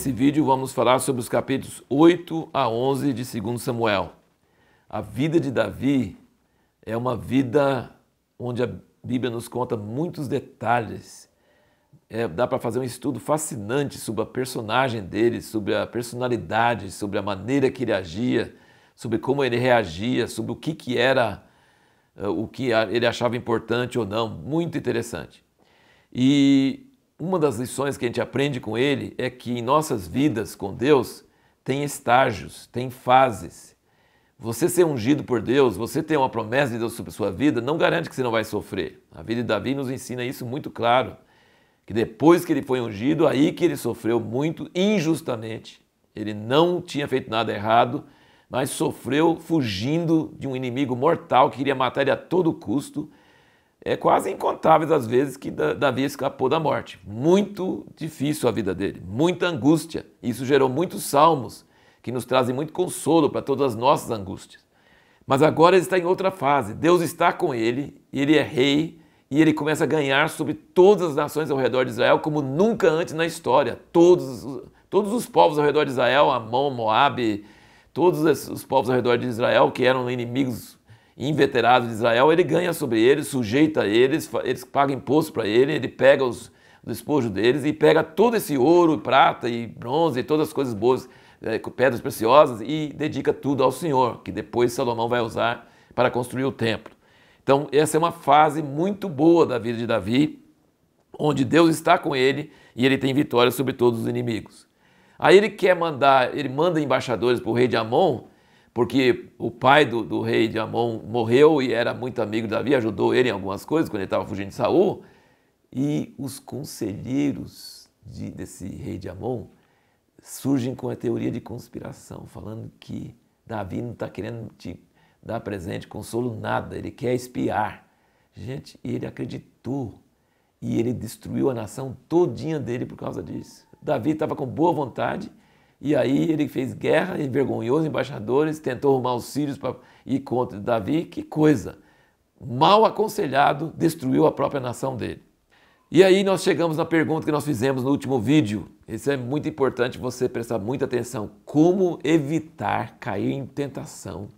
Nesse vídeo vamos falar sobre os capítulos 8 a 11 de 2 Samuel. A vida de Davi é uma vida onde a Bíblia nos conta muitos detalhes. É, dá para fazer um estudo fascinante sobre a personagem dele, sobre a personalidade, sobre a maneira que ele agia, sobre como ele reagia, sobre o que, que era, eh, o que ele achava importante ou não. Muito interessante. E uma das lições que a gente aprende com ele é que em nossas vidas com Deus tem estágios, tem fases. Você ser ungido por Deus, você ter uma promessa de Deus sobre a sua vida, não garante que você não vai sofrer. A vida de Davi nos ensina isso muito claro, que depois que ele foi ungido, aí que ele sofreu muito injustamente. Ele não tinha feito nada errado, mas sofreu fugindo de um inimigo mortal que queria matar ele a todo custo é quase incontáveis as vezes que Davi escapou da morte. Muito difícil a vida dele, muita angústia. Isso gerou muitos salmos que nos trazem muito consolo para todas as nossas angústias. Mas agora ele está em outra fase. Deus está com ele, ele é rei e ele começa a ganhar sobre todas as nações ao redor de Israel como nunca antes na história. Todos, todos os povos ao redor de Israel, Amon, Moabe, todos os povos ao redor de Israel que eram inimigos inveterado de Israel, ele ganha sobre eles, sujeita eles, eles pagam imposto para ele, ele pega os despojos deles e pega todo esse ouro, prata e bronze e todas as coisas boas, é, pedras preciosas e dedica tudo ao Senhor, que depois Salomão vai usar para construir o templo. Então, essa é uma fase muito boa da vida de Davi, onde Deus está com ele e ele tem vitória sobre todos os inimigos. Aí ele quer mandar, ele manda embaixadores para o rei de Amon porque o pai do, do, rei de Amon morreu e era muito amigo de Davi, ajudou ele em algumas coisas quando ele estava fugindo de Saul. E os conselheiros de, desse rei de Amon surgem com a teoria de conspiração, falando que Davi não está querendo te dar presente, consolo nada, ele quer espiar. Gente, ele acreditou e ele destruiu a nação todinha dele por causa disso. Davi estava com boa vontade e aí ele fez guerra, envergonhou os embaixadores, tentou arrumar os sírios para ir contra Davi. Que coisa! Mal aconselhado, destruiu a própria nação dele. E aí nós chegamos na pergunta que nós fizemos no último vídeo. Isso é muito importante você prestar muita atenção. Como evitar cair em tentação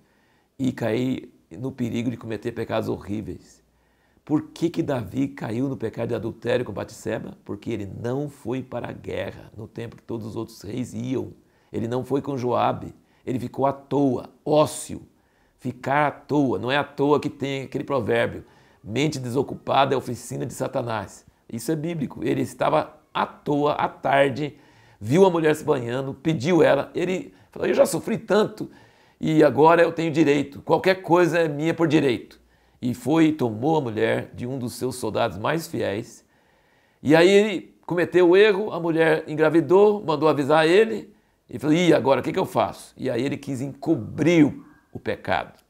e cair no perigo de cometer pecados horríveis? Por que, que Davi caiu no pecado de adultério com Batseba? Porque ele não foi para a guerra no tempo que todos os outros reis iam. Ele não foi com Joabe. Ele ficou à toa, ócio. Ficar à toa. Não é à toa que tem aquele provérbio. Mente desocupada é oficina de Satanás. Isso é bíblico. Ele estava à toa, à tarde, viu a mulher se banhando, pediu ela. Ele falou: Eu já sofri tanto e agora eu tenho direito. Qualquer coisa é minha por direito e foi e tomou a mulher de um dos seus soldados mais fiéis. E aí ele cometeu o erro, a mulher engravidou, mandou avisar ele e falou: e agora o que, que eu faço? E aí ele quis encobrir o pecado.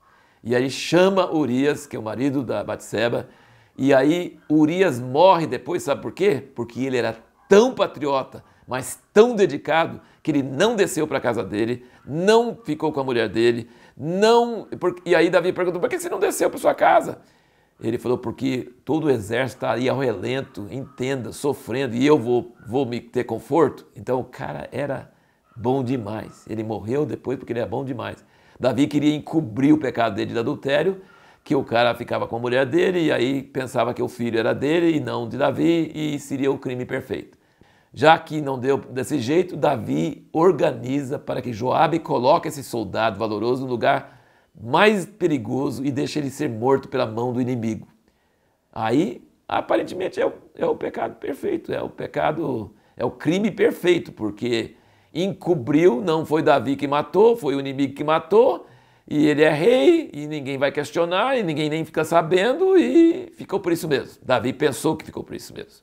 E aí chama Urias, que é o marido da Batseba, e aí Urias morre depois, sabe por quê? Porque ele era tão patriota, mas tão dedicado que ele não desceu para a casa dele, não ficou com a mulher dele, não. E aí Davi perguntou: por que você não desceu para sua casa? Ele falou, porque todo o exército está aí ao relento, entenda, sofrendo, e eu vou, vou me ter conforto. Então o cara era bom demais. Ele morreu depois porque ele era bom demais. Davi queria encobrir o pecado dele de adultério, que o cara ficava com a mulher dele, e aí pensava que o filho era dele e não de Davi, e seria o crime perfeito. Já que não deu desse jeito, Davi organiza para que Joabe coloque esse soldado valoroso no lugar mais perigoso e deixe ele ser morto pela mão do inimigo. Aí, aparentemente, é o, é o pecado perfeito, é o pecado, é o crime perfeito, porque encobriu, não foi Davi que matou, foi o inimigo que matou, e ele é rei, e ninguém vai questionar, e ninguém nem fica sabendo, e ficou por isso mesmo. Davi pensou que ficou por isso mesmo.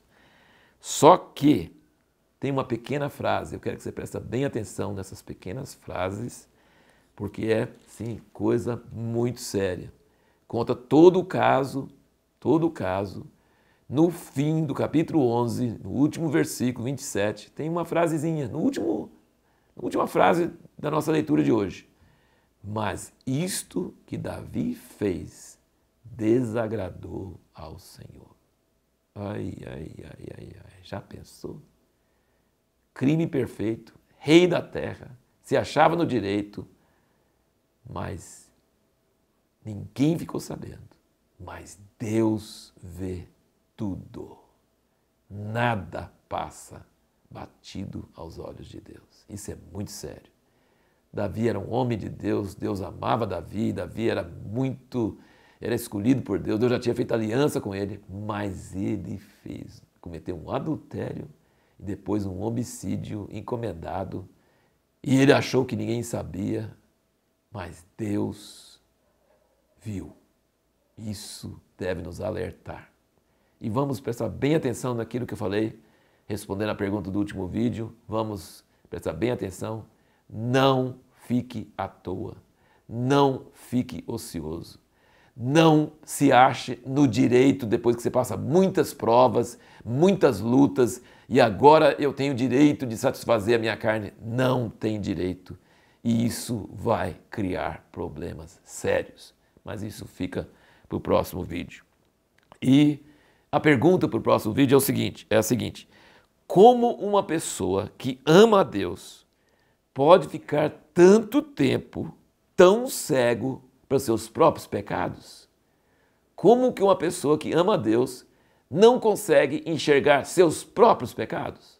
Só que tem uma pequena frase. Eu quero que você preste bem atenção nessas pequenas frases, porque é, sim, coisa muito séria. Conta todo o caso, todo o caso. No fim do capítulo 11, no último versículo 27, tem uma frasezinha, no último, na última frase da nossa leitura de hoje. Mas isto que Davi fez desagradou ao Senhor. Ai, ai, ai, ai, ai, já pensou? crime perfeito, rei da terra, se achava no direito, mas ninguém ficou sabendo. Mas Deus vê tudo. Nada passa batido aos olhos de Deus. Isso é muito sério. Davi era um homem de Deus, Deus amava Davi, Davi era muito, era escolhido por Deus, Deus já tinha feito aliança com ele, mas ele fez, cometeu um adultério e depois um homicídio encomendado. E ele achou que ninguém sabia, mas Deus viu. Isso deve nos alertar. E vamos prestar bem atenção naquilo que eu falei, respondendo à pergunta do último vídeo. Vamos prestar bem atenção. Não fique à toa. Não fique ocioso. Não se ache no direito depois que você passa muitas provas, muitas lutas e agora eu tenho direito de satisfazer a minha carne. Não tem direito. E isso vai criar problemas sérios. Mas isso fica para o próximo vídeo. E a pergunta para o próximo vídeo é o seguinte: é a seguinte: como uma pessoa que ama a Deus pode ficar tanto tempo tão cego para os seus próprios pecados? Como que uma pessoa que ama a Deus não consegue enxergar seus próprios pecados?